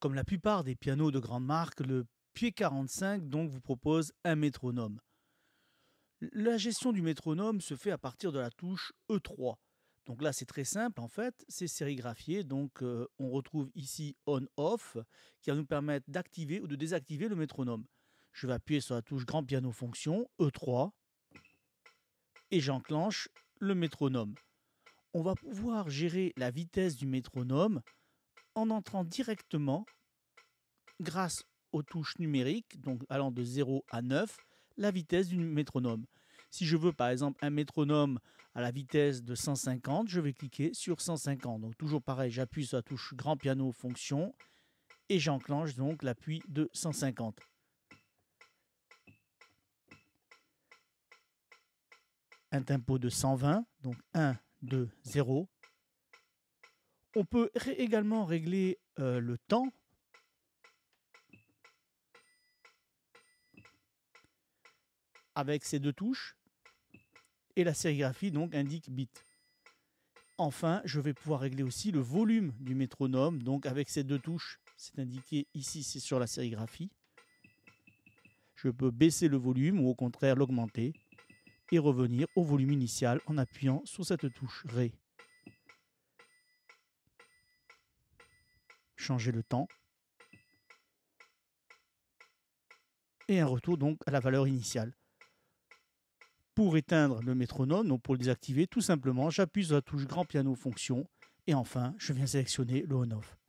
Comme la plupart des pianos de grande marque, le Pied 45 donc vous propose un métronome. La gestion du métronome se fait à partir de la touche E3. Donc là, c'est très simple en fait, c'est sérigraphié. Donc euh, on retrouve ici on/off qui va nous permettre d'activer ou de désactiver le métronome. Je vais appuyer sur la touche grand piano fonction E3 et j'enclenche le métronome. On va pouvoir gérer la vitesse du métronome en entrant directement, grâce aux touches numériques, donc allant de 0 à 9, la vitesse du métronome. Si je veux par exemple un métronome à la vitesse de 150, je vais cliquer sur 150. Donc toujours pareil, j'appuie sur la touche grand piano fonction et j'enclenche donc l'appui de 150. Un tempo de 120, donc 1, 2, 0, on peut également régler euh, le temps. avec ces deux touches et la sérigraphie donc indique bit. Enfin, je vais pouvoir régler aussi le volume du métronome donc avec ces deux touches, c'est indiqué ici, c'est sur la sérigraphie. Je peux baisser le volume ou au contraire l'augmenter et revenir au volume initial en appuyant sur cette touche Ré. changer le temps. Et un retour donc à la valeur initiale. Pour éteindre le métronome, donc pour le désactiver, tout simplement, j'appuie sur la touche grand piano fonction. Et enfin, je viens sélectionner le on-off.